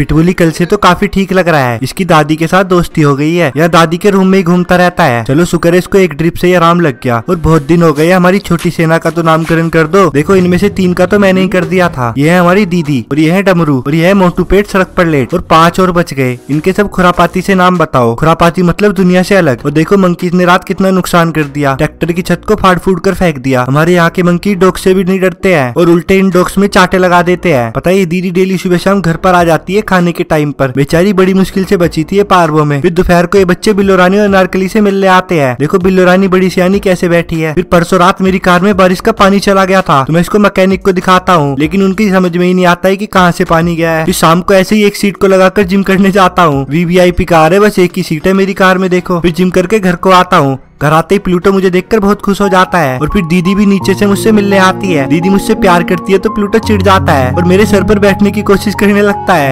पिटबुली कल से तो काफी ठीक लग रहा है इसकी दादी के साथ दोस्ती हो गई है यह दादी के रूम में ही घूमता रहता है चलो शुक्र है इसको एक ड्रिप से आराम लग गया और बहुत दिन हो गए हमारी छोटी सेना का तो नामकरण कर दो देखो इनमें से तीन का तो मैंने ही कर दिया था यह है हमारी दीदी और यह है डमरू और यह है मोटू पेट सड़क पर लेट और पांच और बच गए इनके सब खुरापाती से नाम बताओ खुरापाती मतलब दुनिया से अलग और देखो मंकी ने रात कितना नुकसान कर दिया ट्रैक्टर की छत को फाड़ फूड कर फेंक दिया हमारे यहाँ के मंकी डॉग से भी नहीं डरते हैं और उल्टे इन डॉग्स में चाटे लगा देते हैं पता है दीदी डेली सुबह शाम घर पर आ जाती है खाने के टाइम पर बेचारी बड़ी मुश्किल से बची थी ये पार्वों में फिर दोपहर को ये बच्चे बिल्लो रानी और नारकली से मिलने आते हैं देखो बिल्लो रानी बड़ी सियानी कैसे बैठी है फिर परसों रात मेरी कार में बारिश का पानी चला गया था तो मैं इसको मैकेनिक को दिखाता हूँ लेकिन उनकी समझ में ही नहीं आता है की कहाँ से पानी गया है फिर शाम को ऐसे ही एक सीट को लगाकर जिम करने जाता हूँ वीवीआईपी कार है बस एक ही सीट है मेरी कार में देखो फिर जिम करके घर को आता हूँ घर आते ही प्लूटो मुझे देखकर बहुत खुश हो जाता है और फिर दीदी भी नीचे से मुझसे मिलने आती है दीदी मुझसे प्यार करती है तो प्लूटो चिढ़ जाता है और मेरे सर पर बैठने की कोशिश करने लगता है